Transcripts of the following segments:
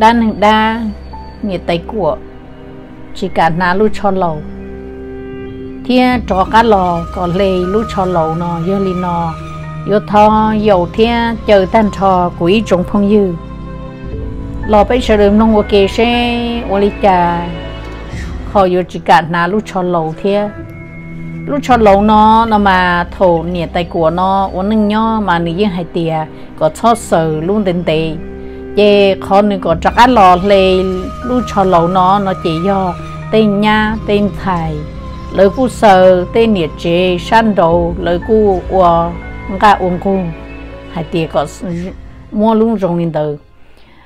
đa nâng đa nghề tay của chỉ cả ná lu cho lầu thiên trò cá lò có lê lu cho lầu nó dơ li nó yo thọ yo thiên chờ tan trò quý trống phong dư lò bây giờ đừng nông ok xe ô li cha khó yo chỉ cả ná lu cho lầu thiên lu cho lầu nó nó mà thổ nghề tay của nó uống nâng nhó mà nữ dân hai tìa có cho sợ luôn đến tề chị khó nữa có chắc ăn lò lê lu cho lẩu nó nó chỉ do tên nha tên thầy lời cu sờ tên nhiệt chế san đầu lời cu của ngã uống cung hay tiền có mua luôn rồng lên đầu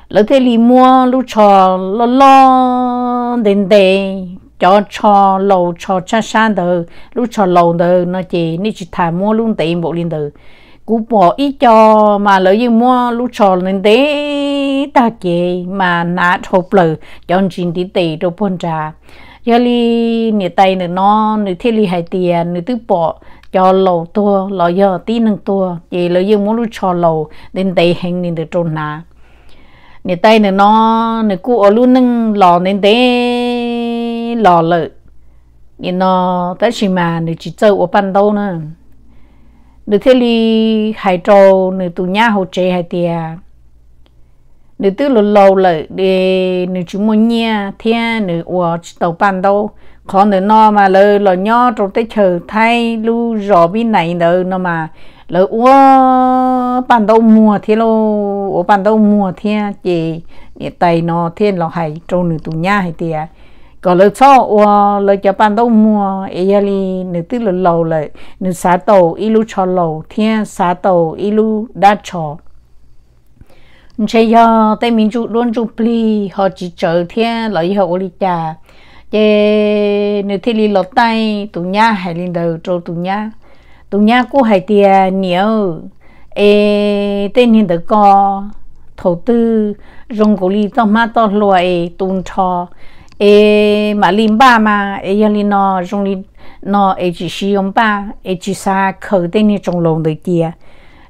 lời thế li mua lu cho lo lo đến đề cho cho lẩu cho cha san đầu lu cho lẩu đầu nó chỉ ni chỉ thả mua luôn tiền bộ lên đầu cú bỏ ý cho mà lỡ như mua lúc cho nên thế ta chế mà nã thộp lử chọn chuyện tí tì đồ bồn trà giờ li nè tay nè nó nè thế li hai tiền nè tứ bỏ cho lầu tua lò giờ tí nâng tua chị lỡ như mua lúc cho lầu nên thế hành nên được trôn nà nè tay nè nó nè cú ở luôn nâng lò nên thế lò lợ nè nó tới chỉ mà nè chỉ chơi ở ban đâu nữa nữ thế li hải trâu nữ tù nhà hồ chế hải tiề nữ tư lô lâu lợi để nữ chúng môn nha thiên nữ ở tàu bàn đâu khó nữ no mà lơ lò nho trong tới chờ thay lu rõ bên này nữa nó mà lỡ ủa bàn đâu mùa thiên lô ở bàn đâu mùa thiên chị để tay nó thiên lò hải trâu nữ tù nhà hải tiề có lỡ cho và lỡ cho bạn đâu mua ấy li nếu tức là lâu lại nếu xả tàu ít ilu cho lâu thiên xả tàu ít ilu đã cho chế giờ tại mình chủ luôn chụp pli họ chỉ chờ thiên lấy họ đi cha để nếu thiên li lọt tay tụ nhá hay lên đầu cho tụ nhá tụ nhá cũng hay tiền nhiều ê tên hiện tử co thổ tư rong cổ li tao ma tao loài tuôn cho 诶，马林巴嘛，诶，要你攞將你攞 A G C 用巴，A G 三口得你仲攏的啲啊！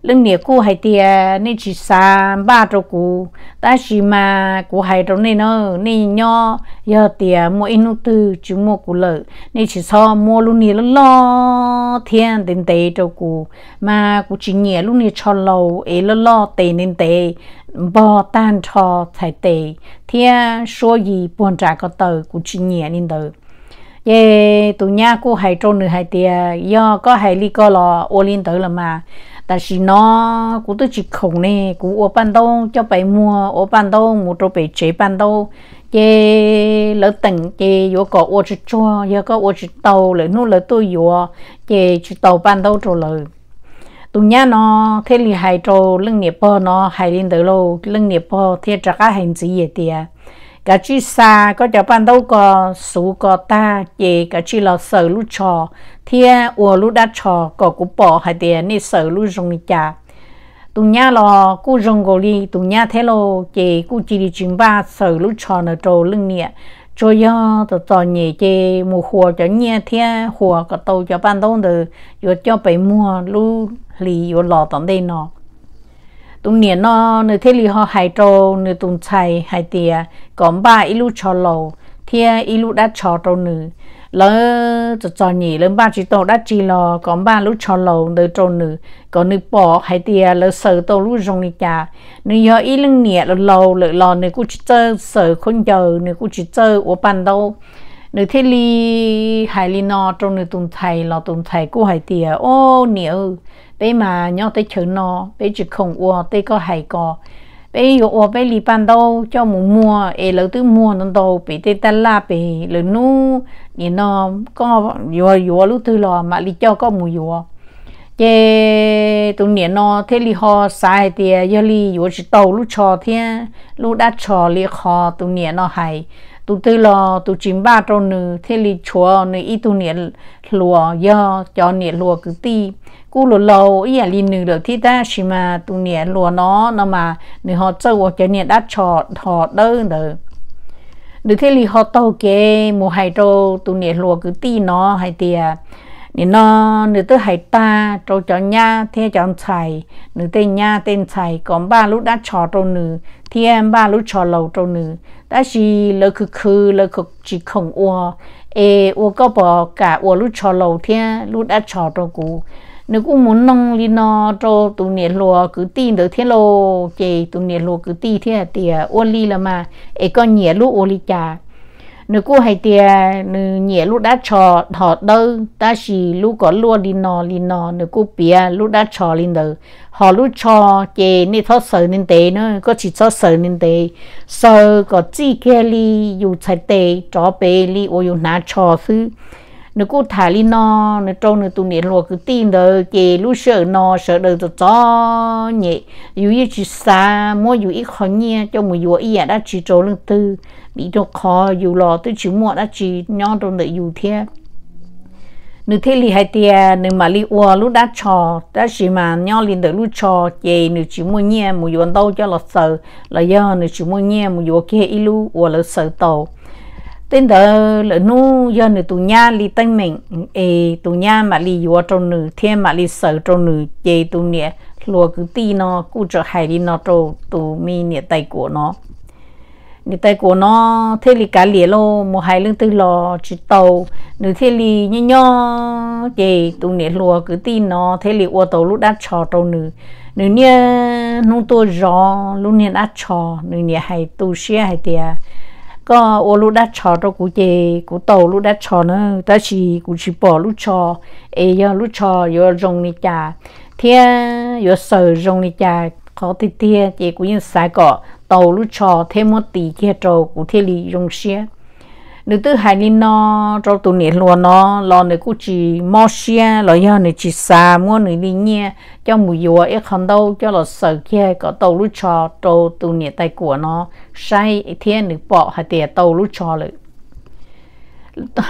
lưng nè cô hay tia nên chỉ xa ba trâu cô ta chỉ mà cô hay trâu nên nó nên nhỏ giờ tia mua in tư chú mua cô lợ nên chỉ so mua luôn nè lo thiên đến tê trâu cô mà cô chỉ nhẹ luôn nè cho lâu ấy lo lo tê nên tê bò tan cho thải tê thiên số gì buồn trả có tờ cô chỉ nhẹ nên tờ ye tụi nhà cô hay trâu nửa hay tia do có hay li co lò ô linh tử là mà 但是呢，古都只空呢，古我搬到叫白 mua，我搬到 mua cho 白 chế 搬到，这老等这有个我去做，有个我去到了，弄了都有，这去到搬到做了。tụi nhá nó thế thì hai trâu lưng nghiệp bò nó hai đến tới lâu lưng nghiệp bò thế chắc cả hành gì vậy tiệt cả chi xa có đéo ban đâu có sú có ta chị cả chi là sở lũ trò thì ủa lũ đã trò có cú bỏ hai tiền nên sở lũ dùng chả tụ nhà lo cú dùng gò li tụ nhà thế lo chị cú chỉ đi chừng ba sở lũ trò nở trâu lưng nhẹ cho yo tụ tò nhẹ chị mù hùa cho nhẹ thì hùa có tàu cho ban đâu được rồi cho bảy mua lũ lì rồi lò tận đây nó tung niên nó nơi thế li họ hải trâu nơi tung chạy hải tiề còn ba ilu cho lầu thia ilu đã cho trâu nữ lỡ cho cho nhỉ lỡ ba chỉ tổ đã chỉ lò còn ba lúc cho lầu nơi trâu nữ còn nơi bỏ hải tiề lỡ sợ tổ lúc rong đi cha nơi giờ ít lưng nhẹ lỡ lầu lỡ lò nơi cũng chỉ chơi sợ không giờ nơi cũng chỉ chơi ở bàn đâu nơi thế li hải li nọ trong nơi tung thầy lò tung thầy cũng hải tiề ô nhiều bây mà nhau tới chữ nó bây chỉ không ua tới có hay có bây giờ ua bây li ban đâu cho mù mua e lâu tư mua nó đâu bây tới ta la bây, lỡ nu ni nó có yo yo lúc tư lò mà li cho có mù yo chế tụ niệm nó thế li họ sai thì yo li yo chỉ tàu lúc cho thế lúc đã cho li họ tụ niệm nó hay tụ tư lo tụ chín ba trâu nữ thế li chúa nữ ít tu niệm lùa do cho niệm lùa cứ ti cú lùa lâu ý à li nữ được thi ta xí mà tụ niệm lùa nó nó mà nữ họ chơi hoặc cho niệm đã chọn họ đơn được được thế li họ tàu kê mùa hai trâu tụ niệm lùa cứ ti nó hai tiệt à, nên nó nữ tư hải ta trâu cho nha thế cho chạy nữ tên nha tên chạy còn ba lúc đã trò trâu nữ thì em ba lúc trò lầu trâu nữ 但是那个去那个只恐我，诶，我个把噶我路吵老天，路啊吵到古，那个门弄里呢，做多年路个地的天路，这多年路个地天的，我里了嘛，诶个年路我里家。nếu cô hay nếu nhẹ lúc đã trò họ đâu ta chỉ lúc có lúa đi nò đi nò nếu cô bia lúc đã trò lên đầu họ lúc trò chè nên thoát sợ nên tệ nữa có chỉ thoát sợ nên tệ sợ có chỉ kia li dù chạy tệ trò bề li ô dù ná trò thứ nếu cô thả đi nó nếu trâu nó tụi nó cứ tin đó kề lúc sợ nó sợ đời tụi cho nhẹ dù như chỉ xa mua dù ít khó nhẹ cho một dù ý à, đã chỉ trâu lưng tư bị đồ khó dù lò tôi chỉ mua đã chỉ nhỏ đồ để dù thế nếu thế li hai tia nếu mà li ua lúc đã cho đã chỉ mà nhau liền đợi lúc cho kề nếu chỉ mua nhẹ một dù ăn đâu cho lọt sợ là do nếu chỉ mua nhẹ một dù kia ít lúc ua lỡ sợ tàu tên đó là nu giờ nữa tụ nhà li tên mình ê tụ nhà mà li vừa trong nữ thiên mà li sợ trong nữ chế tụ nè lùa cứ ti nó cứ trở hại đi nó trâu tụ mi nè tay của nó nè tay của nó thế li cả lìa lô một hai lưng tư lò chỉ tàu nữ thế li nhẹ nhó chế tụ nè lùa cứ ti nó thế li ô tàu lúc đã trò trong nữ nữ nè nung tôi rõ lúc nè đã trò nữ nè hay tu xe hay tiệt có ô lú đã chò đâu cụ chè cụ tàu lú đã cho nữa ta chỉ cụ chỉ bỏ lú cho, ấy giờ lú chò giờ rong đi chà thế giờ sợ rong đi chà có thì thế chỉ cụ yên sai cọ tàu lú cho thêm một tí kia trâu cụ thế li rong xe nếu tư hai ni nó cho tụ niệm luôn nó lo này cũng chỉ mò xe lo giờ này chỉ xa mua này đi nghe cho mùi dùa ít không đâu cho là sợ kia có tàu lúc cho cho tụ niệm tay của nó say thiên nữ bỏ hai tiền tàu lúc cho lại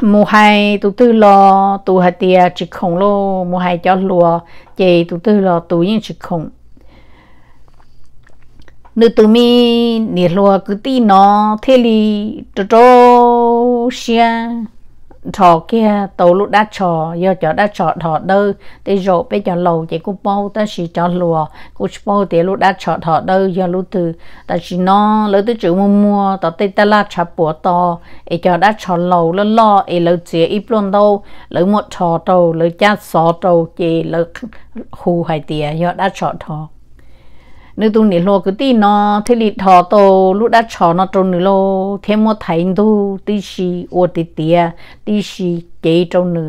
mùa hai tụ tư lo tu hai tiền chỉ không lo mùa hai cho lùa chị tụ tư lo tụ nhưng chỉ không nữ từ mi niệm lùa cứ tí nó thế li cho cho xia thọ kia tàu lúc đã trò giờ cho đã trò thọ đơ thì rồi bây giờ lầu chỉ cũng bao ta chỉ cho lùa cũng bao thì lúc đã trò thọ đơ giờ lúc từ ta chỉ nó lỡ tới chữ mua mua tao tê ta la chả bùa to ấy cho đã trò lầu lỡ lo ấy lỡ chỉ ít luôn đâu lỡ một trò trâu lỡ cha sọ trâu chỉ lỡ hù hại tiền giờ đã trò thọ nếu tụi nỉ lo cứ tí nó thế lì thọ tô lúc đã chó nó trông nỉ lo thêm một thấy tu tí xì ô tí tía tí xì chế trông nỉ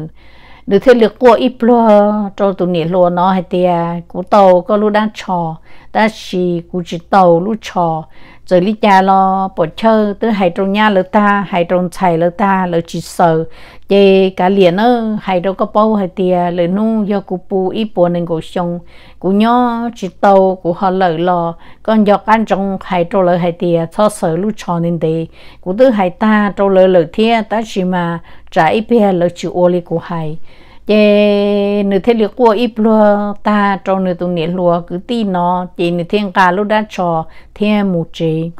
nếu thế lực của ít lo cho tụi nỉ lo nó hay tía cú tàu có lúc đã chó đã xì cú chỉ tàu lúc chó rồi lý cha lo bỏ chơ tới hai trong nhà lỡ ta hai trong chài lỡ ta lỡ chỉ sợ chê cả liền ơ hai đâu có bao hai tia lỡ nu do cụ pu ít bộ nên cụ xong cụ nhó chỉ tàu cụ họ lỡ lo con giọt ăn trong hai trâu lỡ hai tia cho sợ lúc tròn nên tê cụ tới hai ta trâu lỡ lỡ thia ta chỉ mà trả ít bia lỡ chịu ô li cụ hai chế nửa thế lực của ít lúa ta trong nửa tuần nửa lúa cứ tí nó chế nửa thiên cả lúa đã cho thiên mù chế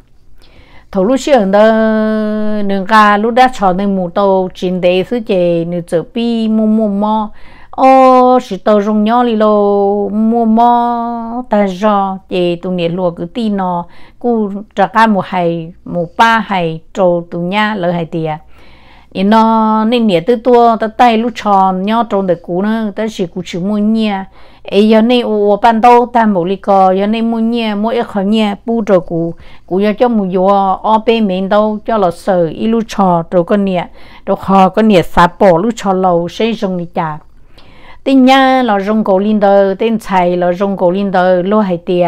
thổ lúa xưa đó nửa cả lúa đã cho nửa mù tàu chín đề sư chế nửa trở bi mù mù mò ô sự tàu rong nhỏ li lô mù mò ta cho chế tuần nửa lúa cứ tí nó cứ trả cả một hay một ba hay trâu tuần nhà lỡ hay tiệt nên nó nên nhẹ tới tua ta tay lúc tròn nhau tròn được cú nữa ta chỉ cú chịu mua nhẹ ấy giờ này ô ban đầu ta một ly cò giờ này mua nhẹ mua ít khỏi nhẹ bu trò cú cú giờ cho mua vô ô bê mình đâu cho là sợ ít lúc tròn rồi con nhẹ rồi họ con nhẹ sạp bỏ lúc tròn lâu xây dựng đi chả tên nhà là rong cổ linh đờ tên chạy là rong cổ linh đờ lô hay tiề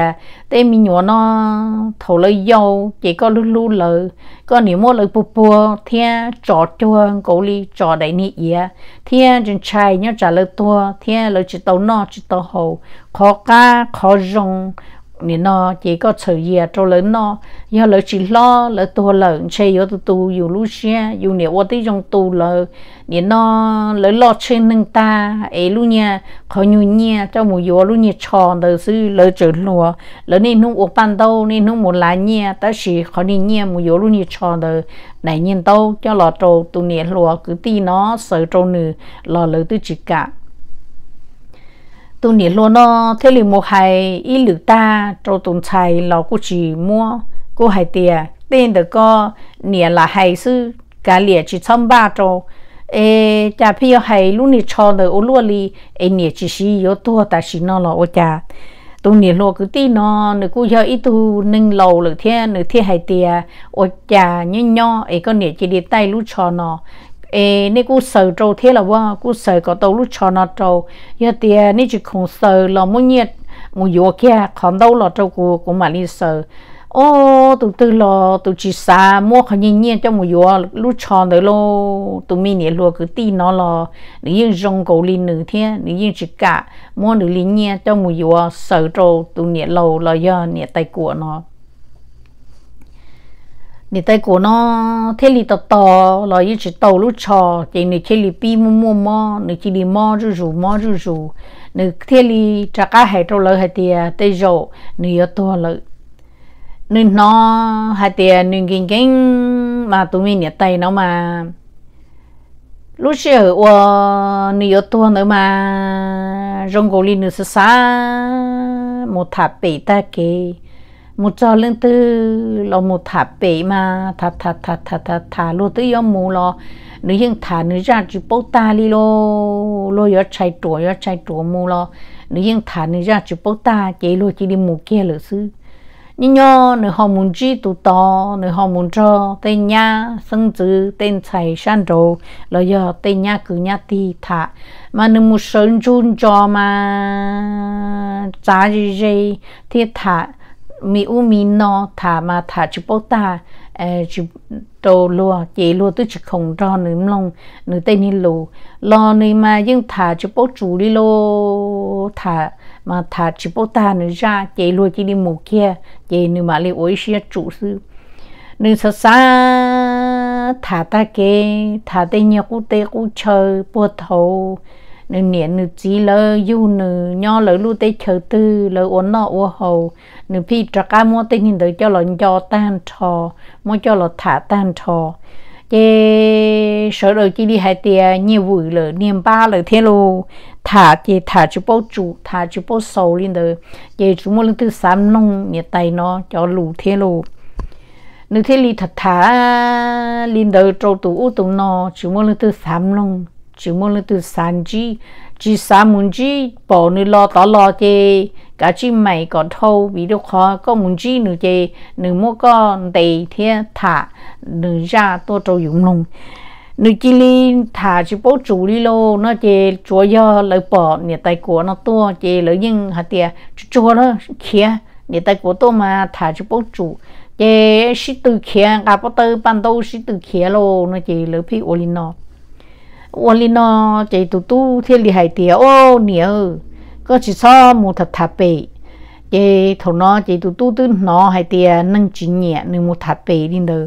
tên mi nhỏ nó thổ lời dâu chỉ có lú lú lờ có nếu mua lời bù bù thiên trò chua cổ li trò đại nị ỉa thiên trên chạy nhớ trả lời tua thiên lời chỉ tàu nọ chỉ tàu hậu khó cá khó rong nên nó chỉ có sự gì cho à, lớn nó giờ lỡ chỉ lo lỡ tu lợn chơi yếu tu yếu lu xe yếu nhiều quá tí trong tu lỡ nên nó lỡ lo chơi nâng ta ấy lu nha khó nhu nha cho mù yếu lu nha tròn đời sư lỡ chơi lùa lỡ nên nung ốp ban đâu nên nung một lá nha ta chỉ khó nên nha mù yếu lu nha tròn đời này nhìn đâu cho lọ trâu tu nè lùa cứ tí nó sợ trâu nử lọ lỡ tư chỉ cả tôi nhớ luôn nó thế là một hai ít lử ta cho tuần chạy lò cô chỉ mua cô hai tia, tên được có nhớ là hai sư cả lìa chỉ trăm ba cho ê cha phi hai lúc này cho được ô luôn đi ê nhớ chỉ xí yếu tua ta xí nó là ô cha tôi nhớ luôn cứ tí nó nữa cô giờ ít tu nâng lầu lử thế nữa thế hai tia, ô cha nhớ nhó ê có nhớ chỉ đi tay lúc cho nó ê nè cú sợ trâu thế là vâng cú sờ có tàu lúc cho nó trâu giờ tiê nè chỉ không sờ là muốn nhiệt muốn vô kia còn đâu là trâu của của mà đi sợ ô tụi tư lo tụi chỉ xa mua khó nhìn nhiên cho một vô lúc cho tới lô tụi mình nhẹ lô cứ tí nó lo nữ yên rong cầu linh nữ thế nữ yên chỉ cả mua nữ linh nhiên cho một vô sờ trâu tụi nhẹ lâu là do nhẹ tay của nó 你在国呢，田里的刀，老一直刀路叉，在你田里比么么么，你田里么就肉么就肉，你田里这个还着了还的得肉，你要多了，你呢还的你跟跟嘛都没你带了嘛，lúc xưa 我你要多了嘛，中国里你是啥？một thả bể ta kì một trò lên tư lo một thả bể mà thả thả thả thả thả thả lo tới yếm mù lo nữ hiện thả nữ ra chỉ bố ta đi lo lo yếm chạy trổ yếm chạy trổ mù lo nữ hiện thả nữ ra chỉ bố ta chạy lo chỉ đi mù kia lỡ sư nhưng nhớ nữ họ muốn chi tu to nữ họ muốn cho tên nhà sân chữ tên chạy san đồ lo yếm tên nhà cứ nhà ti thả mà nữ muốn sinh chun cho mà trả gì gì thì thả mi u mi no thả ma thả chụp bó ta e, chụp đồ lùa chị lùa tôi chỉ không cho nữ lòng nữ tây ni lù lo nữ mà nhưng thả chụp bó chủ đi lô thả ma thả chụp bó ta nữ ra chị lùa chị đi mù kia chị nữ mà li ôi xia chủ sư nữ sa sa thả ta kê thả tây nhà cú tê cú chơi bó thầu nữ niệm nữ chỉ lơ du nữ nho lỡ lu tê chờ tư lỡ uốn nọ uốn hầu nếu phi trả cá mua tinh hình tới cho là cho tan trò, mua cho là thả tan trò, chế sở đầu chỉ đi hai tia nhiều vui lợ niềm ba lợ thế lô thả chế thả chú bao chủ thả chú bao sầu lên đời chế chú mua lên thứ sám nông nhiệt tay nó cho lù thế lô nếu thế li thật thả lên đời trâu tủ u tủ nó chú mua lên thứ sám nông chú mua lên thứ sàn chi chỉ sám muốn chi bỏ nơi lo tỏ lo chế cả chim mày có thâu vì đâu khó có muốn chi nữa chê nữa mua con tề thế thả nửa ra tôi trâu dụng lùng nửa chỉ li thả chỉ bố chủ li lô nó chê chúa do lời bỏ nhà tay của nó to chê lời nhưng hạt tiề chúa nó kia nhà tay của tôi mà thả chỉ bố chủ chê sĩ tử khía gặp bố tư ban đầu sĩ từ kia lô nó chê lấy phi olino olino nó ô li nó tu thiên li hải tiề ô nè có chỉ so một thật thà bể chị thầu nó chị tụ tu tư nó hay tiền nâng chỉ nhẹ nâng mua thà bể đi đâu,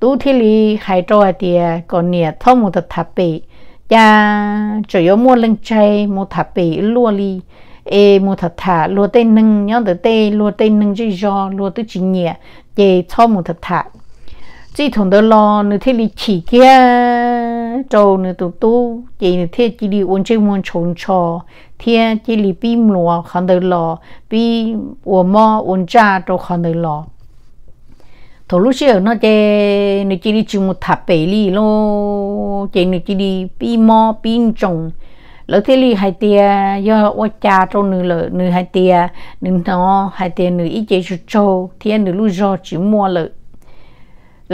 tu thế li hay cho tiền còn nhẹ thông mua thật thà bể cha chủ yếu mua lưng chay mua thà bể lua li ê mua thật thà lua tê nâng nhớ tới tê lua tê nâng chỉ cho lua tới chỉ nhẹ chị cho một thật thà chỉ thằng đó lo nữa thế đi chỉ kia trâu nữa tụ tụ chỉ nữa thế chỉ đi uống chơi muốn trốn trò thế chỉ đi bị mua khăn đời lo bị uống mò uống cha trâu khăn đời lo thổ lúc xưa nó chơi nữa chỉ đi chung một tháp bể đi lo chỉ nữa chỉ đi bị mò bị trồng lỡ thế li hai tia do ô cha trong nửa lỡ nửa hai tia nửa nó hai tia nửa ít chơi chút trâu thế nửa lúc giờ chỉ mua lỡ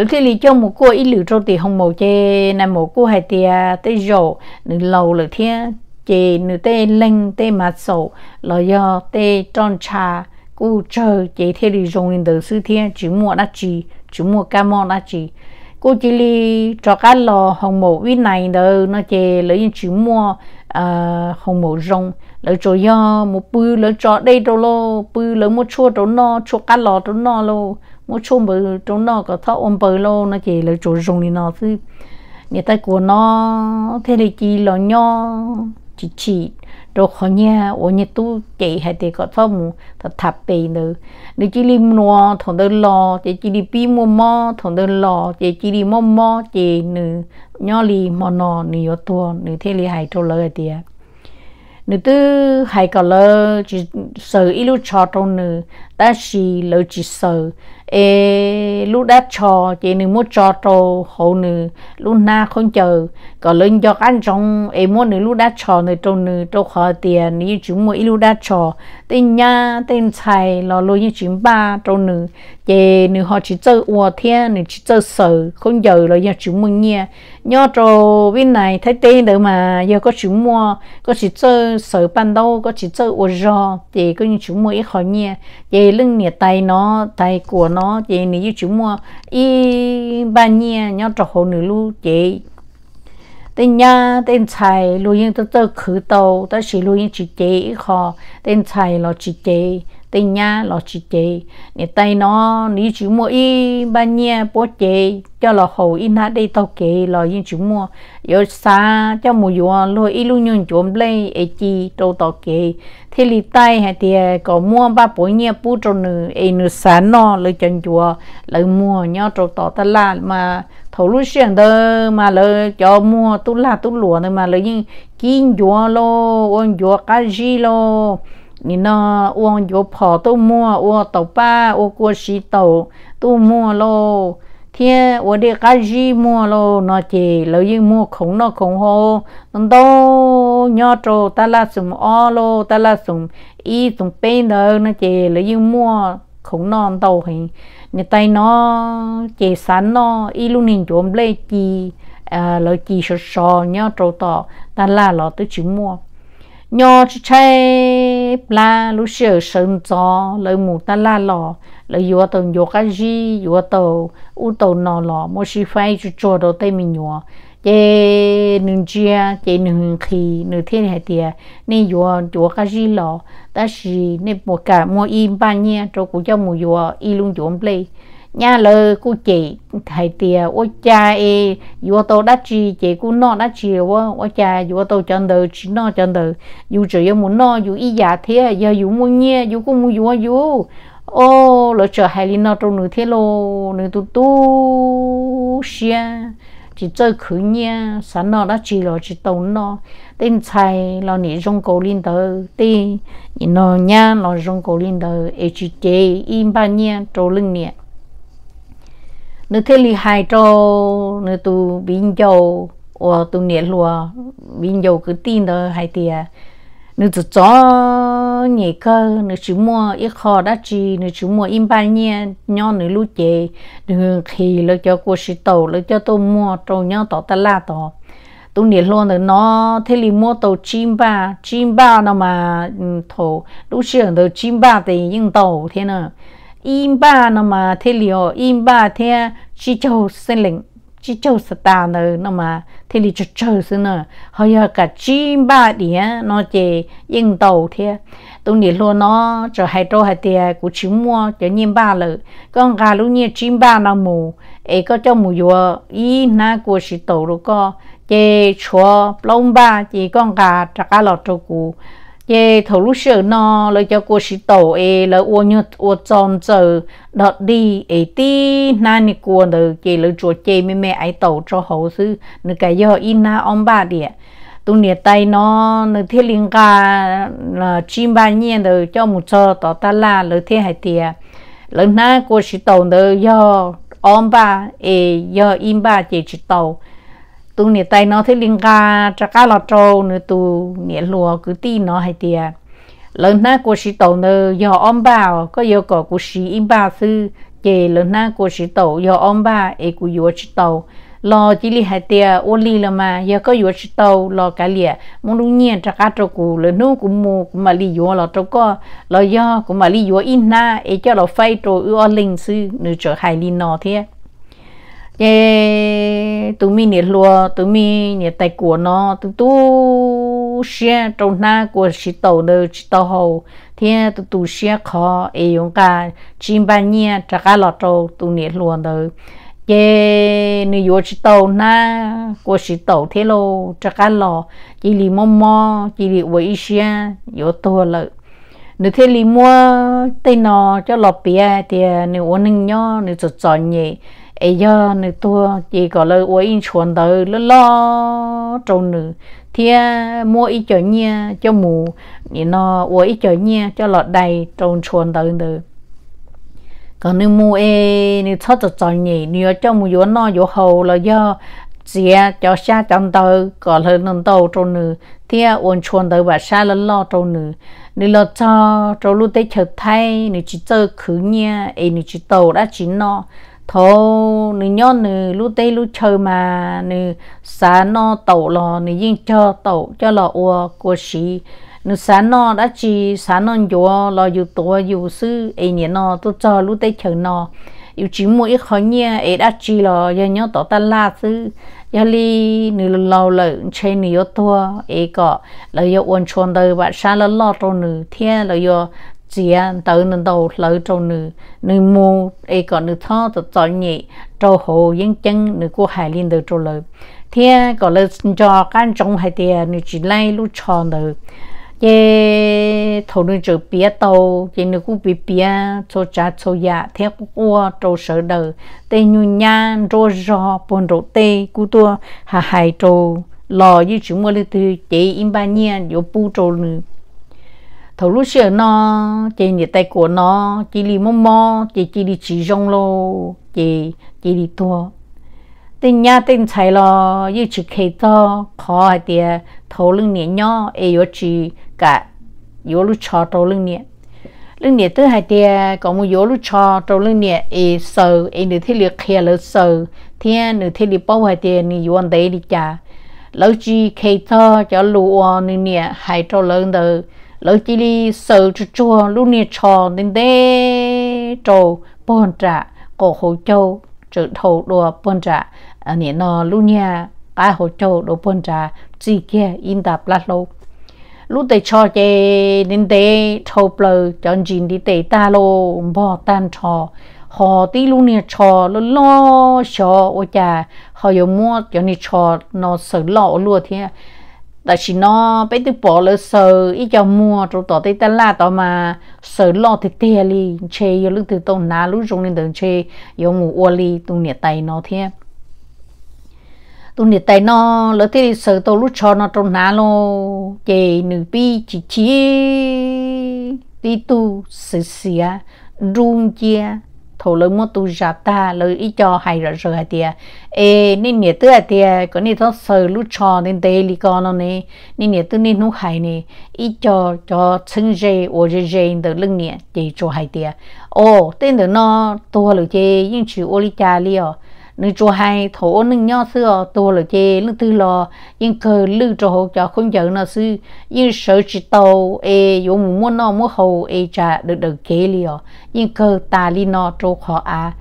cứ thì lý cho một cô ít lử trâu thì không màu chê này một cô hay thì tới rổ nữ lâu lử thiên chê nữ tê lênh tê mặt sổ lo do tê tròn trà cô chờ chế thế thì dùng lên từ sư thiên chỉ mua đã chỉ chỉ mua ca mò đã chỉ cô chỉ li cho cá lò hồng màu vi này đó nó chè lấy chỉ mua à hồng màu rong lấy cho do một bự lấy cho đây đâu lo bự lấy một chua đâu no chua cá lò đâu no lo mua chung bờ trong nó có thợ ôm bờ lô nó chỉ là chỗ dùng thì nó chứ nhà tay của nó thế này chỉ là nho chỉ chỉ rồi khó nhà ở nhà tu chạy hay thì có thợ mù thật thập bì nữa để chỉ đi mua thằng đơn lò để chỉ đi pi mua mò thằng đơn lò để chỉ đi mò mò chị nữa, nho li mò nò nữ yếu tua nữ thế này hay trâu lời thì nữ tư hay có lơ chỉ sợ ít lúc cho trong nữa, ta chỉ lỡ chỉ sợ ê lúc đã trò chị nữ mua trò trò hậu nữ lúc na không chờ có lên cho ăn trong ê mua nữ lúc đã trò trâu nữ trâu khó tiền nữ chúng mua lúc đã trò tên nhà tên xài lò lôi như chúng ba trâu nữ chị nữ họ chỉ chơi ua thiên nữ chơi sợ không giờ là nhà chúng mua nghe nhớ trò bên này thấy tên được mà giờ có chúng mua có chỉ chơi sợ ban đầu có chỉ chơi ua rò chị có như chúng mua ít khó nghe chị lưng nhẹ tay nó tay của nó nó chị nữ yêu chúng mua y ba nhia nhau trò hồ nữ lu chị tên nhà tên tài lu yên tôi tôi khử tàu tôi chỉ lu yên chị chị khó tên tài là chị chị tên nha lọ chị chị nè tay nó ní chú mua y ba nha bố chị cho lọ hồ in hát đây tao kì lọ yên chú mua yo xa cho mua yo lo y lu nhung chuẩn lấy e chi tô tao kì thế li tay hay thì có mua ba bố nha bố trâu nữ e nữ xa nó lời chân chùa lời mua nhau trâu tao ta la mà thổ lũ xuyên đơ, mà lời cho mua tu la tu lùa nữa mà lời nhưng kinh chùa lo ôn chùa cá gì lo 你那往有跑都摸，我到吧，我过洗头都摸喽。天，我的干洗摸喽，那姐老鹰摸空那空好，能到鸟州达拉什阿喽，达拉什一种背的那姐老鹰摸空那到很，你带那姐山那一路人准备鸡，呃，老鸡说说鸟州到达拉老都去摸。nhỏ chạy la lúc xưa sơn gió lời mù ta la lò lời yếu tàu yếu cái gì yếu tàu u tàu nò lò mỗi khi phải chú cho đồ tây mình nhỏ chế nương chia chế nương khi, nương thiên hệ tiề nên yếu yếu cái gì lò ta chỉ nên một cả mua im ban nhé cho cũng cho mua yếu im luôn chỗ chuẩn play nhà lơ cô chị thầy tiề ô cha e vua tôi đã chi chị cô nọ đã chi ô ô cha vua tôi chân đời chị nọ chân đời dù chỉ yêu muốn nó dù ý giả thế giờ dù muốn nghe dù cũng muốn vua dù ô lỡ chờ hai linh nọ trong nửa thế lô nửa tu tu xia chỉ chơi khứ nhẹ sẵn nọ đã chi rồi chỉ tốn nọ, tên thầy là nhị rong cổ linh tờ tên nhị nó nhá là rong cổ linh tờ e chỉ chế im ba nhẹ trâu lưng nhẹ nếu thế li hai trâu nếu tu bình dầu ở tu nhiệt lùa bình dầu cứ tin đó hai tia nếu chỉ cho nhẹ cơ nếu chỉ mua ít kho đã chi nếu chỉ mua im ba nhẹ nhỏ nếu lú chè nếu khi lỡ cho cô sĩ tàu lỡ cho tôi mua trâu nhau tỏ ta la tỏ tu nhiệt luôn rồi nó thế li mua tàu chim ba chim ba nào mà ừ, thổ đủ chuyện tàu chim ba thì những tàu thế nào im ba nó mà thế liệu im ba thế chỉ châu sinh linh chỉ châu sa ta nữa nó mà thế liệu cho châu sinh nữa hay là cả chỉ ba đĩa nó chỉ yên đầu thế tôi nghĩ luôn nó cho hai trâu hai tia của chú mua cho nhiên ba lợ con gà lúc nhiên chỉ ba nó mù ấy có cho mù vừa ý na của sĩ tổ rồi có chỉ chúa lông ba chỉ con gà trả cá lọt trâu cũ ye thầu lúc sợ nó là cho cô sĩ tổ e là ô nhớ ô tròn giờ đọt đi e tí na nị cô nờ chị lỡ chùa chê mẹ mẹ ấy tổ cho hậu sư nửa cái do in na ông bà địa tu nịa tay nó nửa thế liên ca là chim ba nhiên nờ cho một cho tỏ ta la lỡ thế hải tiệt, lỡ na cô sĩ tổ nờ do ông bà e do in ba chị chỉ tổ tu nè tay nó thấy linh ga cho cá lò trâu nữa tu nè lùa cứ ti nó hay tiệt lần na cô sĩ tổ nơ do ông bảo có yêu cầu cô sĩ im bà sư chè lần na cô sĩ tổ do ông bà ấy của yêu sĩ tổ lo chỉ li hai tia ô li là mà giờ có yêu sĩ tổ lo cả lìa muốn đúng nhiên cho cá trâu cụ lần nu cũng mua cũng mà li yêu lo trâu co lo do cũng mà li yêu in na ấy cho lo phai trâu ưu linh sư nửa trở hai linh nọ thế ye tụi mi nhiệt lúa tụi mi nhiệt tay của nó tụi tu xe trong na của chỉ tàu đời chỉ tàu hầu thế tụi tu xe khó ấy dùng cả chim ban nhia trả cả lọ trâu tụi nhiệt lúa đời ye nữ vô chỉ tàu na của chỉ tàu thế lô trả cả lọ chỉ li mò mò chỉ li với xe vô to lợi nếu thế li mua tay nó cho lọ bia thì nữ uống nưng nếu nữ chọn nhẹ ai giờ nữ tua chỉ có lời uống in chuẩn đời lo lo trâu nữ thì mua ít cho nhia cho mù thì nó uống ít cho nhia cho lọt đầy trâu chuẩn đời nữa còn nếu mua ê nếu thoát cho trời nhỉ nếu cho mù yếu nó yếu hầu là do chia cho xa trong tờ có lời nâng tàu trâu nữ thì uống chuẩn đời và xa lớn lo trâu nữ nếu lo cho trâu lúc tới chợt thay nếu chỉ chơi khứ nhia ê nếu chỉ tàu đã chỉ nó no thô nữ nhon nữ lú tê lú chờ mà nữ xá no tẩu lò nữ yên cho tẩu cho lò ua của sĩ nữ xá no đã chi xá no dùa lò dù tùa dù sư ấy nhỉ no tu cho lú tê chờ no yêu chỉ mỗi khó nhia ấy đã chi lò giờ nhớ tỏ ta la sư giờ li nữ lò lợn chơi nữ yếu tua, ấy có lò yếu uốn chuồn đời bạn xa lò lò trâu nữ thiên lò yếu chỉ ăn tới nên đầu lỡ trâu nữ nữ mù ấy còn nữ thọ tự cho nhị trâu hồ yên chân nữ cô hải liên được trâu lỡ thế có lỡ cho căn trong hai tiền nữ chỉ lấy lúc cho nữ ye thầu nữ chữ bia tàu ye nữ cũng bị bia cho cha cho ya thế cũng qua trâu sở đời tê nhu nhan trâu giò bồn rổ tê cú tua hà hải trâu lò như chúng mua lư tư chỉ im ba nhiên yếu bu trâu nữ thầu lúa xưa nó chỉ nhiệt tay của nó chỉ đi mò mò chỉ chỉ đi chỉ rong lô chỉ chỉ đi tua tên nhà tên chạy lo yêu chỉ khi to khó hay tiề thầu lưng nhẹ nhó ai yếu chỉ cả yếu lúc cho thầu lưng nhẹ lưng nhẹ tới hai tiề có một yếu lúc cho thầu lưng nhẹ ai sợ ai nửa thế liệt khe lỡ sợ thiên nửa thế liệt bao hai tiề nửa yếu đấy đi chả lỡ chỉ khi to cho lúa nửa nhẹ hai thầu lưng đời lỡ chỉ đi sợ cho chùa luôn nè trò nên đê trò bồn trả có hồ châu chữ thầu đùa bồn trả anh à, nè nó luôn nha ai hồ châu đồ bồn trả chỉ kia in đạp lát lâu lúc tây cho chê nên đê thầu bờ chọn gìn đi tây ta lô bỏ tan trò họ tí luôn nè trò lo lo sợ ôi chà họ dùng mua cho nè trò nó sợ lọ luôn thế à. chỉ nó bây từ bỏ lỡ sờ ý cho mua rồi tỏ tới tên là tỏ mà sờ lo thì tiền li chê yêu lúc từ tông ná lúc dùng lên đường chê yêu ngủ ô li tung nhiệt tay nó thế tung nhiệt tay nó lỡ thế sờ tôi lúc cho nó trong ná lo chê nữ bi chỉ chỉ đi tu sờ sìa rung chia thổ lớn mua tu giả ta lỡ ý cho hay rồi rồi hay tiệt ê nên nhiệt tư hay tiệt có nên thoát sờ lúc cho nên tê li con nó nè nên nhiệt tư nên nó hay nè ý cho cho chân dê ô dê dê từ lưng nhiệt chỉ cho hay tiệt ô tên từ nó tua lỡ chê nhưng chỉ ô li cha li ờ nữ cho hay thổ nữ nhỏ xưa to là chê nữ tư lò nhưng cờ lư cho hộ cho không giờ nó sư nhưng sợ chỉ tàu e dùng mua nó mua hầu e trả được được kế liò nhưng cờ ta li nó cho họ à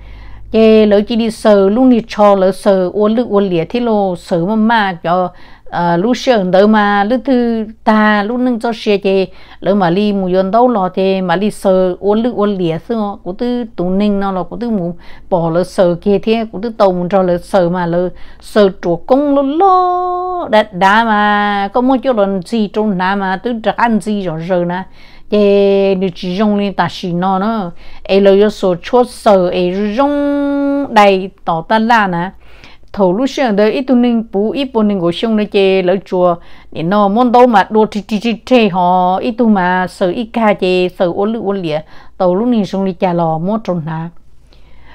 chê lỡ chỉ đi sợ luôn đi cho lỡ sợ ô lư ô lìa thế lô sợ mà mà cho Ờ, lúc sớm đâu mà lúc thứ ta lúc nâng cho xe chè, lúc mà đi mua yon đâu lo chê mà đi sờ ôn lúc ôn lìa xong, cũng tư tụ ninh nó là cũng tư mù bỏ lỡ sờ kia thế cũng tư tàu mù cho lỡ sờ mà lỡ sờ chỗ công lỡ lo đặt đá mà có một cho lần gì trong đá mà tư trật ăn gì rồi rồi nè chê nữ chỉ rong lên ta xin nó nó ấy lỡ yếu sờ chốt sờ ấy rong đầy tỏ ta la nè thầu lúc sáng đấy ít tu ninh bù ít bù ninh của xong nơi chơi lỡ chùa để nó món đâu mà đồ chì chì chì chê họ ít tu mà sợ ít ca chê sợ ôn lự ôn lìa tàu lúc ninh xong đi chà lò mua trốn nà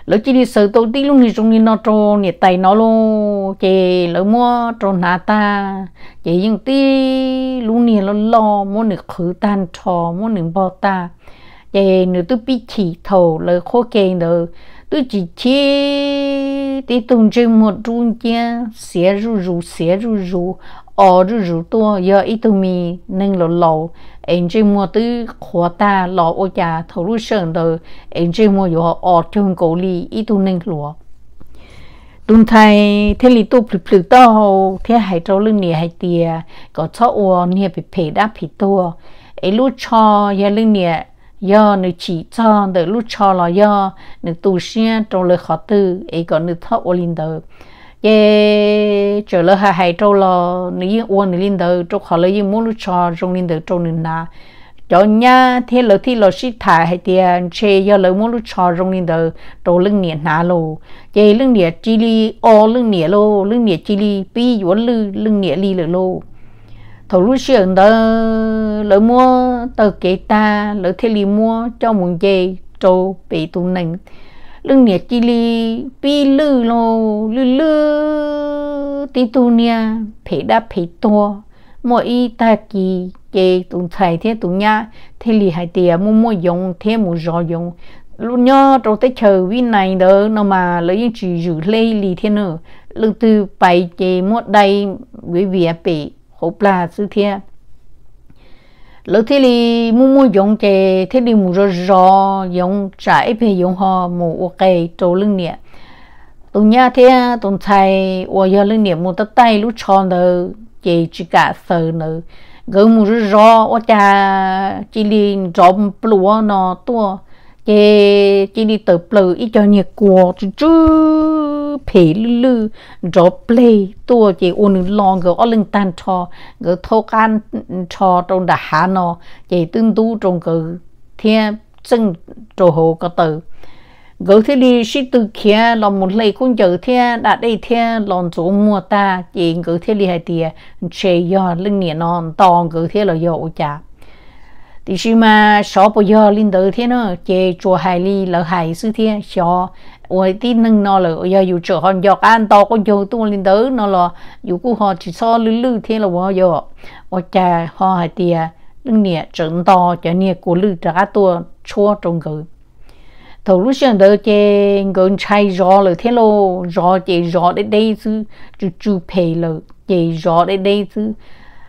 lỡ chỉ đi sợ tàu tí lúc ninh xong đi nó trốn để tay nó lô chê lỡ mua trốn nà ta chê những tí lúc ninh nó lo mua nửa khử tan trò mua nửa bò ta chê nửa tu bị chỉ thầu lỡ khô kê nữa tôi chỉ chế đi tùng trên một trung kia xé ru ru xé ru ru ở ru ru to giờ ít tùng mì nâng lò lò anh trên mua từ khó ta lò ô cha thầu lu sơn đời anh trên mua giờ ở trường cổ li ít tùng nâng lò tùng thầy thế li tu phật phật to hồ thế hải trâu lưng nè hải tiề có cho ô nè bị phê đáp phê to ấy lu cho giờ lưng nè do nữ chỉ cho từ lúc cho là do nữ tu sĩ trong lời khó tư ấy còn nữ thọ ô linh đầu ye trở lời hà hai trâu lo, nữ yên ô nữ linh đầu trong khó lời yên muốn lúc cho trong linh đầu trong nữ na cho nha thế lời thì lời sĩ thả hay tiền chê do lời muốn lúc cho trong linh đầu trong lưng nhẹ na lô ye lưng nhẹ chi li ô lưng nhẹ lô lưng nhẹ chi li pi vốn lưng lưng nhẹ li lô thầu lúc xưa đó lỡ mua tờ kế ta lỡ thế li mua cho muốn dê cho bị tụ nành lưng nhiệt chi li bi lư lô lư lư tí tu nia phê đa phê to mỗi ta kỳ kê tụ thầy thế tụ nha thế li hai tìa mua mua dùng thế mua rò dùng lúc nhớ trong tới chờ vi này đó nó mà lấy những chỉ rủ lê lì thế nữa lưng từ bài kê một đây với việc bị hộp là sư thiệt lỡ thế li mua mua dùng chè thế đi mua rồi rò dùng trái về dùng họ mua ok trâu lưng nè tụ nhà thế à, tụ thầy ở giờ lưng nè mua tất tay lúc tròn đầu chè chỉ cả sờ nữa gỡ mua rồi rò ở nhà chỉ đi trộm plua nó to, chè chỉ đi tự plù ít cho nhiệt của chứ chứ lư phê lư lư cho play tua chỉ ôn long gỡ ở lưng tan cho gỡ thâu can cho trong đà hà nó chỉ tương tu trong gỡ thiên chân trồ hồ có tử, gỡ thế đi sĩ tư kia lòng một lấy cũng chờ thiên đã đây thiên lòng chỗ mua ta chỉ gỡ thế đi hai tia chê do lưng nhẹ non to gỡ thế là do chả thì xí mà sáu bao giờ linh tử thế nó chê chùa hải ly lỡ hải sư thế cho ôi tí nâng nó là giờ dù trở hòn giọt ăn to con dâu tu lên tới nó là dù cô họ chỉ so lư lư thế là bao giờ ôi cha họ hay tiề, đừng nè trận to cho nè cô lư trả tua chua trong gửi thầu lúc xưa đỡ chê gần chay gió là thế lo gió chê gió để đây chứ chú chú phê là chê gió để đây chứ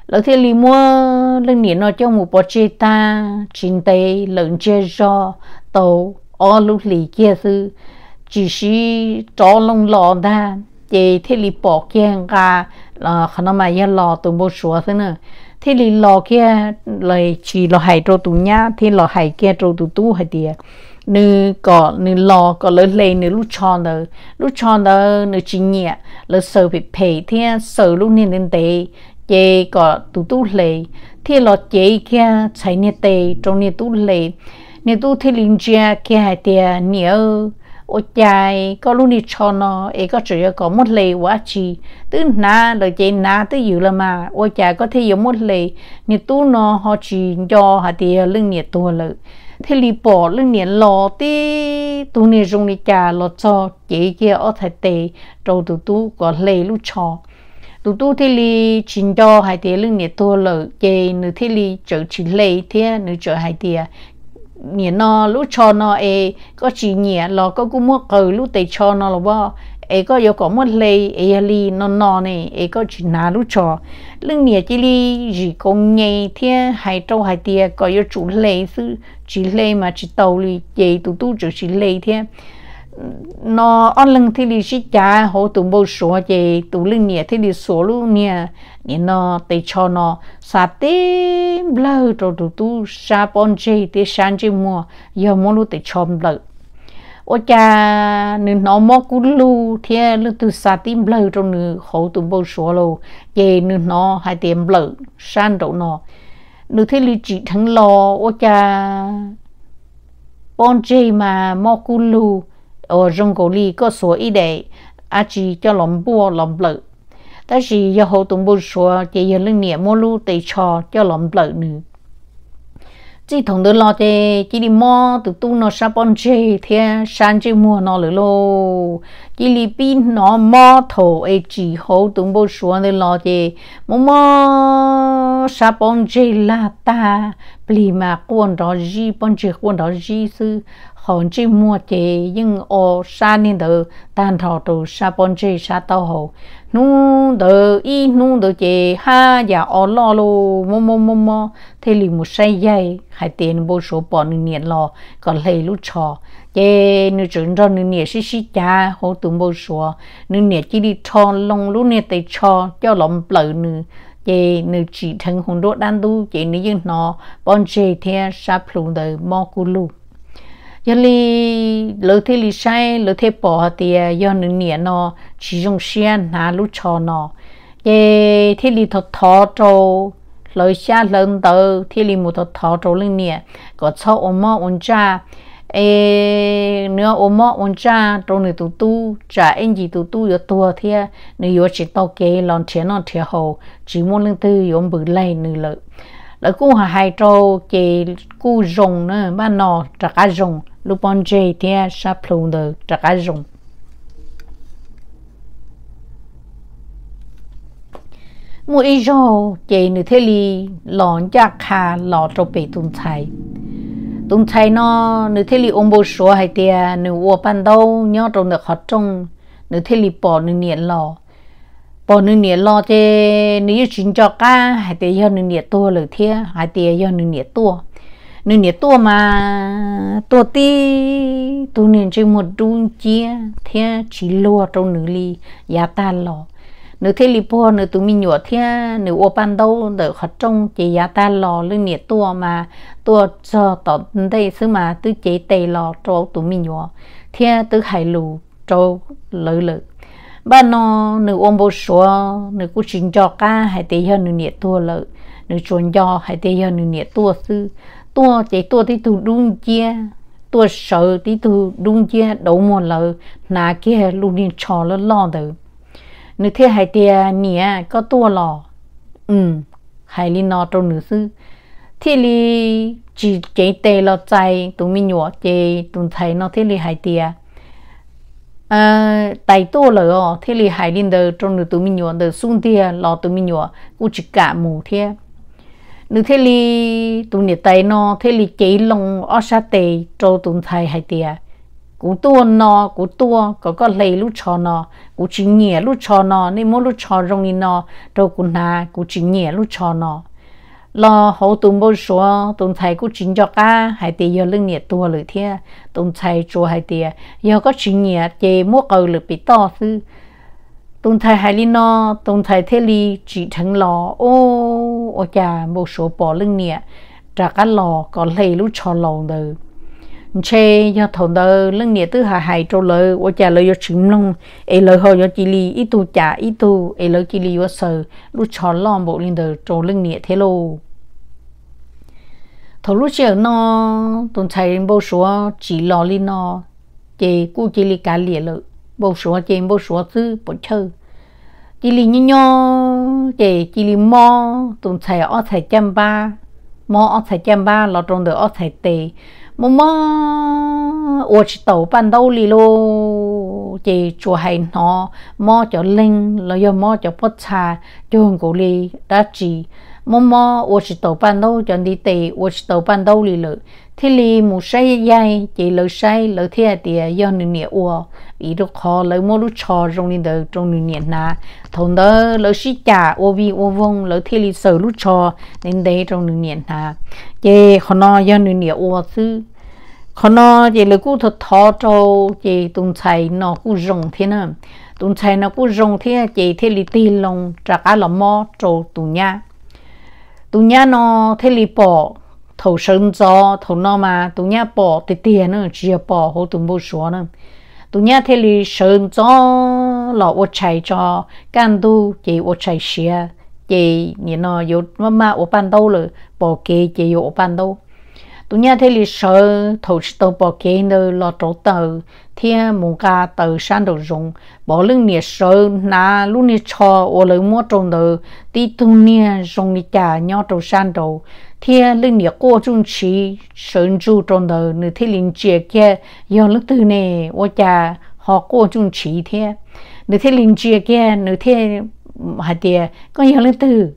lỡ thế lì mua lưng nè nó cho một bó chê ta chín tay lần chơi gió tàu ô lúc lì kia chứ chỉ sĩ cho lông lò đa chỉ thế li bỏ kia cả là khả năng mà ya lò tụi bố sủa thế nữa thế li lò kia lại chỉ lò hải trâu tụi nhá thế lò hải kia trâu tụi tu hay tiệt nữ có nữ lò có lỡ lê nữ lúc chọn đó lúc chọn đó nữ chỉ nhẹ lỡ sợ bị phê thế sợ lúc nên đến tệ chế có tụi tu lê thế lò chế kia chạy nè tệ trong nè tu lê nè tu thế linh chia kia hay tiệt nhiều ô chai có luôn đi cho nó ấy có chỉ có một lề quá chi tức na rồi chơi na tức dữ là mà ô chai có thể dùng một lề như tu nó họ chỉ cho họ thì lưng nhiệt tua lự thế lì bỏ lưng nhiệt lò tí tu này dùng đi chà lò cho chế kia ở thầy tề trâu tu tu có lề lúc cho tu tu thế li chính cho hai tia lưng nhiệt tua lợ chơi nửa thế li chở chỉ lệ thế nửa chở hai tia nhẹ nó lú cho nó e có chỉ nhẹ là có cũng mua cờ lú tay cho nó là bao ấy có yêu có một lê ấy li nó nó này ấy có chỉ nà lú cho lưng nhẹ chỉ li chỉ có nhẹ thế hai trâu hai tia có yêu chủ lê sư chỉ lê mà chỉ tàu li chạy tu tu chỉ chỉ lê thế nó ăn lưng thì li chỉ cha hồ tụng bầu số chạy tụng lưng nhẹ thì li số lúc nhẹ nên nó tê cho nó sa tê lơ rồi tụ tu sa bon chê tê san chê mua giờ mua lu tê cho lơ ô cha nên nó mua cú lu thế lu tu sa tê lơ rồi nữ khổ tu bao số lô về nên nó hai tiền lơ san đậu nó nữ thế lý chỉ thắng lo ô cha bon chê mà mua cú lu ở trong cổ lì có số ý đệ à chỉ cho lòng bùa lòng lợn ta chỉ giờ hồ tụng bố số chỉ giờ mua lu tây cho cho lòng lợi nữa chỉ thằng đó lo thế chỉ mua từ tu nó sa bón chê thế san chê mua nó lử lô chỉ đi nó mua thổ ấy chỉ hồ tụng bố số lo thế mua mua sa bón là ta bì mà quan đó gì bón quan đó gì sư hòn chỉ mua chỉ nhưng ô sa nên từ tan thọ từ sa bón chỉ sa tàu hồ nu từ y nu từ chỉ ha và dạ ô lo lo mò mò mò mò thế lì một say dây hai tiền bố số bỏ nửa niệm lo có lấy lúc trò chế nửa chừng cho nửa niệm xí xí cha hồ tụng bố số nửa niệm chỉ đi cho lông lúc niệm tay cho cho lòng bự nửa chị nữ chỉ thân hồn đốt đan tu chị nữ dân nó bọn chị theo sắp lùng đời mò cu lù giờ li lỡ thế li sai lỡ thế bỏ thì giờ nửa nè nó chỉ dùng xe nà lú cho nó ye thế li thọ thọ trâu lỡ xa lớn tờ thế li một thọ thọ trâu lên có cho ôm mơ ôm cha ê nữa ôm mơ ôm cha trâu nửa tụ tu trả anh gì tụ tu giờ tua thế nửa giờ chỉ tao kê lon chén nó thiệt hồ chỉ muốn lên tư yếm bự lay nửa lợ lỡ cú hà trâu kê cú rồng nữa ba nọ trả cá rồng lúc bọn dê tia sắp lùng được trạc á dùng mùa ý rô chê nữ thế li lọn chạc hà lọ trô bể tùng chai, tùng chai nó nữ thế li ôm bố số hay tia nữ ua pan đâu nhó trong được hót trông nữ thế li bỏ nữ niệm lọ bỏ nữ niệm lọ chê nữ yêu chính cho ca hay tia yêu nữ niệm tua lử thia hay tia yêu nữ niệm tua nên nhớ tua mà tua ti tu nên chỉ một đun chia thế chỉ lo trong nữ li giá ta lo nữ thế li po nữ tụi mình nhớ thế nữ ô ban đâu để khát trong chỉ giá ta lo nên nhớ tua mà tua cho tọt đây xứ mà tư chỉ tay lo cho tụi mình nhớ thế tư hải lù cho lợi lợi bà nó nữ ôm bố số nữ cũng xin cho cả hai tay hơn nữ nhớ tua lợi nữ chuẩn cho hai tay hơn nữ nhớ tua sư tua chạy tua thì tu đun chia tua sợ thì tu đun chia đổ một lỡ nà kia luôn đi trò lỡ lo từ nếu thế hai tia nè có tua lò ừ hai li nó trong nữ sư thế li chỉ chỉ tê lo chạy tụi mình nhỏ chạy, tụi thấy nó thế li hai tia à tại tua lỡ thế li hai linh đời trong nữ tụi mình nhỏ đời xuống tia lo tụi mình nhỏ cũng chỉ cả mù thiệt nếu thế li tụi nhiệt tây nó thế li Chế Long, ở sa tề cho tụi thầy hay tiệt cú tua nó cú tua có có lấy lúc cho nó cú chỉ nhẹ lúc cho nó nên mỗi lúc cho rong đi nó đâu cú na cú chỉ nhẹ lúc cho nó lo hậu tụi bố số tụi thầy cú chỉ cho cả hay tiệt giờ lưng nhẹ tua lử thế tụi thầy cho hay tiệt giờ có chỉ nhẹ chỉ mua cầu lử bị to sư tụi thầy hay li nó tụi thầy thế li chỉ thằng lo ô ở nhà một số bỏ lưng nè, trả cá lò có lấy lúc cho lồng đời chê do thầu đờ lưng nè tứ hà hải trâu lờ ô chả lờ do chìm lông ê lờ hồ do chỉ lì ít tu chả ít tu ê lờ chỉ lì do sờ lúc chó lon bộ linh đờ trâu lưng nè thế lô thầu lúc chiều nó tuần chạy bộ số chỉ lò linh nó chê cu chỉ lì cá lìa lợ bộ số chê bộ số tư bộ chơi chỉ lì nhau nhau chỉ chỉ lì mò tụng thầy ở thầy chăm ba mò ở thầy chăm ba lọ trong được ở thầy tề mò mò ở chỉ tàu ban đầu lì lô chỉ chỗ hay nó mò chỗ linh lọ giờ mò cho bớt cha cho hùng cổ lì đã chỉ mò mò ở chỉ tàu ban đầu cho đi tề ở chỉ tàu ban đầu lì lợ thế lì mù say dây, chỉ lợ say lợ thiệt tiệt do nửa nửa uo ý đồ khó lấy mua lúc trò trong nên đời trong nửa niệm na thôn đó lấy sĩ trả ô vi ô vong lấy thế lý sở lúc trò nên đây trong nửa niệm na chế họ nói do nửa niệm ô sư họ nói chế lấy cú thật thọ trâu chế tung chạy nó cú rồng thế nào tung chạy nó cú rồng thế chế thế lý tin lòng trả cả lòng mò trâu tung nhá tung nhá nó thế lý bỏ thầu sơn cho thầu nó mà tung nhá bỏ tiền tiền nữa chia bỏ hồ tung bố số nữa tụi nhà thề li sơn cho lọ ô chạy cho gan tu chị ô chạy xia chị nhìn nó yếu mà mà ô ban đâu rồi bỏ kế chị yếu ô ban đâu tụi nhà thề li sợ thầu chỉ tàu bỏ kế nơi lọ trổ tàu thiên mù ca tàu san đồ dùng bỏ lưng nia sợ na lúc nia cho ô lưng mua trồng tàu tí tu nhà dùng nia chả nhau trầu san đồ thiên linh địa cô trung trí sơn chu trong đầu nữ thiên linh chia kia do lúc từ này ô cha họ cô trung trí thế nữ thiên linh chia kia nữ thiên hạt tiền có nhiều lúc từ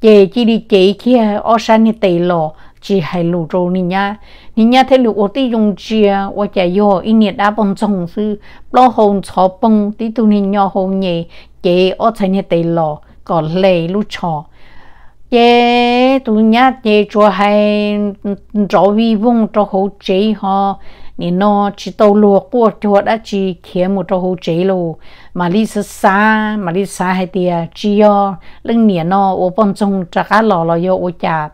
chị chỉ đi chị kia ô san ni tì lò chỉ hay lù trâu ni nhá ni nhá thế lù ô tí dùng chia ô chả yo in nhiệt đã bông trồng sư lo hồn chó bông tí tu ni nhỏ hồn nhẹ chị ô san ni tì lò có lệ lù chó ye tu nhá ye cho hay cho vi vung cho hậu chế họ nên nó chỉ tàu lúa của cho đã chỉ kiếm một cho hậu chế lô mà đi xa xa mà đi xa hay thì chỉ yo lưng nhẹ nó ô bông sông trả cá lò lò yo ô chả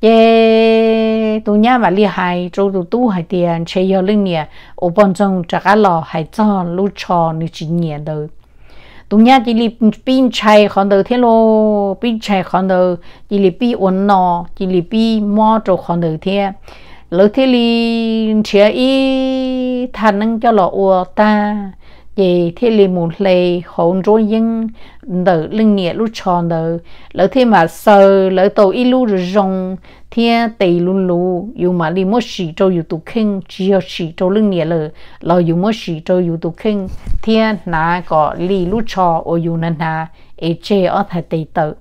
ye tu nhá mà đi hay cho tu tu hay thì chỉ yo lưng nhẹ ô bông sông trả cá lò hay cho lú cho nữ chỉ nhẹ đâu tụi nhà chỉ li pin chạy khăn đầu thế lo pin chạy khăn đầu chỉ li pin ổn nọ chỉ li pin mò cho khăn đầu thế lỡ thế li chia ý thằng nâng cho lọ ua ta chị thế li muốn lê hồn rồi nhưng đỡ lưng nhẹ lúc tròn đỡ lỡ thế mà sờ lỡ tàu y lúc rồi rong thiên tây luôn lù dù mà đi mất sĩ cho dù tụ kinh chỉ ở sĩ cho lưng nghĩa lờ lo dù mất sĩ cho dù tụ kinh thiên nà có lì lú cho ở dù nà nà ế chê ở thầy tây tự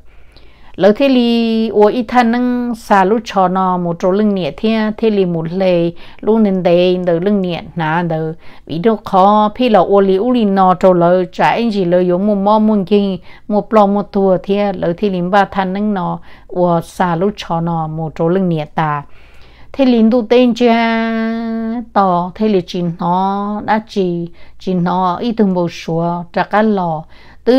lỡ thế li ô ít thân nâng xà lúc cho nó một chỗ lưng nhẹ thế thế li một lề lúc nên đề đỡ lưng nhẹ nà đỡ vì đâu khó phi là ô li ô li nó chỗ lỡ trả anh chỉ lỡ giống một mò một kinh một plò một tua thế lỡ thế li ba thân nâng nó ô xa lúc cho nó một chỗ lưng nhẹ ta thế li tu tên cha to thế li chín nó đã chỉ chín nó ít thường bầu sủa trả cả lò tư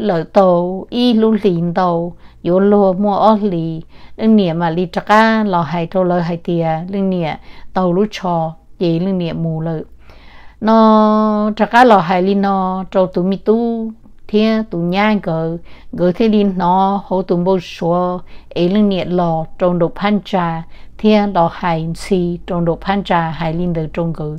lỡ tàu y luôn lìn tàu yo lo mua ở lì lưng nè mà lì chắc ăn lò hay trâu lỡ hay tiề lưng nè tàu lu chò vậy lưng nè mù lợ nó chắc ăn lò hay lì nó trâu tụi mi tu thiên tụi nhang cờ gỡ thế lì nó hô tụi bô số ấy lưng nè lò trâu độ phan trà thiên lò hay xì trâu độ phan trà hay lì được trông cử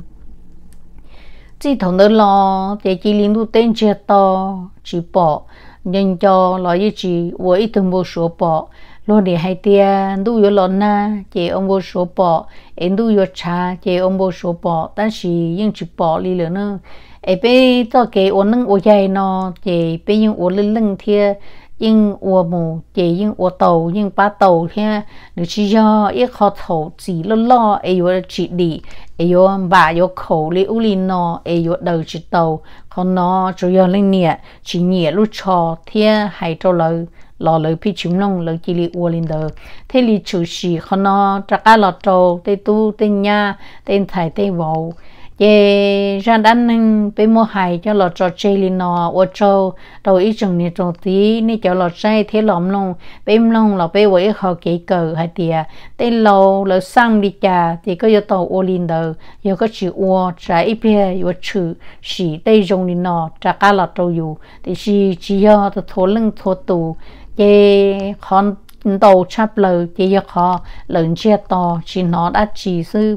chỉ thằng đó lo chỉ chỉ linh tục tên chết to chỉ bỏ nhân cho lo như chỉ với ít thằng bố số bỏ lo để hai tiền đủ yếu lo na chỉ ông bố số bỏ em đủ yếu cha chỉ ông bố số bỏ 但是ยัง chỉ bỏ đi nữa ai bây giờ cái ôn năng ôn dạy nó chỉ bé giờ ôn lên lên thiệt 因我母也因我豆因把豆天，你只要一口头挤了了，哎呦挤里，哎呦把有口里屋里喏，哎呦豆只豆，可喏主要零年，只年路错天还着了。lò lỡ phi chim long lỡ chỉ li uo lên đờ thế li chủ sĩ khó nó trắc ai lọt trâu tê tu tê nha tê thải tê vậu ye ra dan nang pe mo hai cho lọt cho chơi li nọ wo cho đầu ý chừng ni cho tí ni cho lọt che thế lỏng long pe im long lo với họ ye cờ ke ko hai tia te lo lo sang đi cha thì có yo to ô lin do yo có chữ wo cha i pe chữ chu shi te jong nọ trả cả lọt la to thì shi chỉ yo to tho lưng tho tu ye khon đầu chắp lời chỉ cho họ lợn chia to chỉ nó đã chỉ sư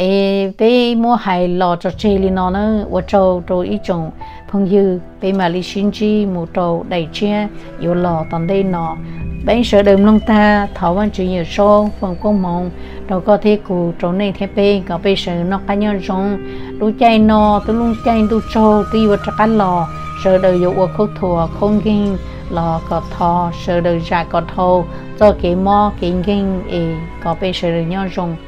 ê bé mua hai lo cho chơi li nó nữa và cho cho ít chồng phong dư bé mà li xin chi mua cho đầy chia yêu lọ toàn đây nó bé sợ đừng lông ta thảo văn chỉ nhiều số phần công mộng rồi có thể cụ chỗ này thế bé có bé sợ nó cá nhân rong đu chay nó tôi luôn chay đu cho tuy vào cho cá lọ sợ đời dụ ở khâu thùa không kinh lọ có thò sợ đời ra có thâu cho cái mò kinh kinh ê có bé sợ đời nhau rong